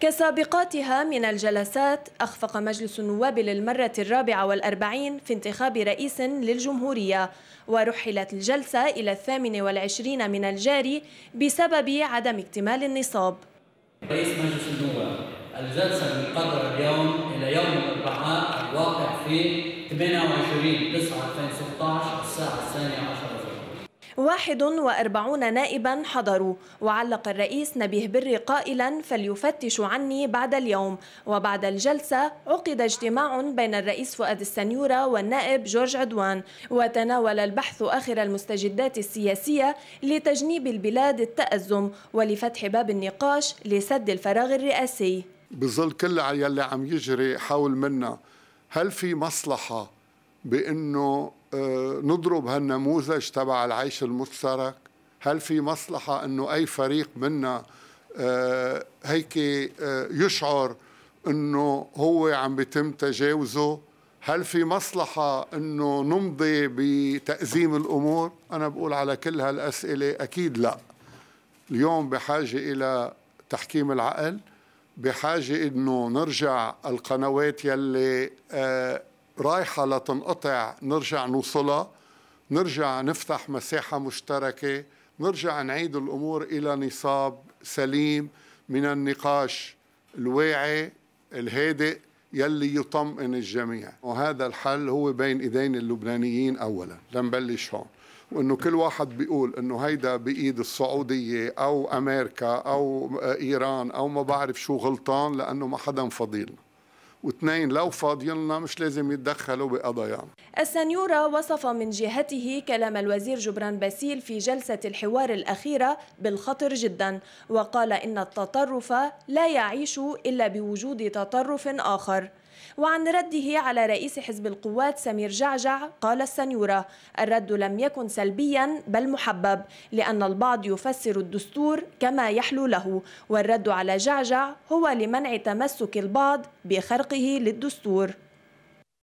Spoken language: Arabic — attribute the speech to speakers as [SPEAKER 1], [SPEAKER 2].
[SPEAKER 1] كسابقاتها من الجلسات أخفق مجلس النواب للمرة الرابعة والأربعين في انتخاب رئيس للجمهورية ورحلت الجلسة إلى الثامن والعشرين من الجاري بسبب عدم اكتمال النصاب
[SPEAKER 2] رئيس مجلس النواب الجلسة المقررة اليوم إلى يوم الأربعاء الواقع في 28 9 2016 الساعة الثانية عشر
[SPEAKER 1] 41 نائبا حضروا وعلق الرئيس نبيه بري قائلا فليفتش عني بعد اليوم وبعد الجلسة عقد اجتماع بين الرئيس فؤاد السنيورة والنائب جورج عدوان وتناول البحث آخر المستجدات السياسية لتجنيب البلاد التأزم ولفتح باب النقاش لسد الفراغ الرئاسي
[SPEAKER 2] بظل كل يلي عم يجري حول منا هل في مصلحة بأنه آه، نضرب هالنموذج تبع العيش المشترك هل في مصلحة أنه أي فريق منا آه، هيك آه، يشعر أنه هو عم بيتم تجاوزه هل في مصلحة أنه نمضي بتأزيم الأمور أنا بقول على كل هالأسئلة أكيد لا اليوم بحاجة إلى تحكيم العقل بحاجة أنه نرجع القنوات يلي رايحة لتنقطع نرجع نوصلها نرجع نفتح مساحة مشتركة نرجع نعيد الأمور إلى نصاب سليم من النقاش الواعي الهادئ يلي يطمئن الجميع وهذا الحل هو بين ايدين اللبنانيين اولا لنبلش هون وانه كل واحد بيقول انه هيدا بايد السعوديه او امريكا او ايران او ما بعرف شو غلطان لانه ما حدا فضيلنا واثنين لو فاضي لنا مش لازم يتدخلوا بقضايا
[SPEAKER 1] السنيورة وصف من جهته كلام الوزير جبران باسيل في جلسة الحوار الأخيرة بالخطر جدا وقال إن التطرف لا يعيش إلا بوجود تطرف آخر وعن رده على رئيس حزب القوات سمير جعجع قال السنيورة الرد لم يكن سلبيا بل محبب لأن البعض يفسر الدستور كما يحلو له والرد على جعجع هو لمنع تمسك البعض بخرق مطلقه للدستور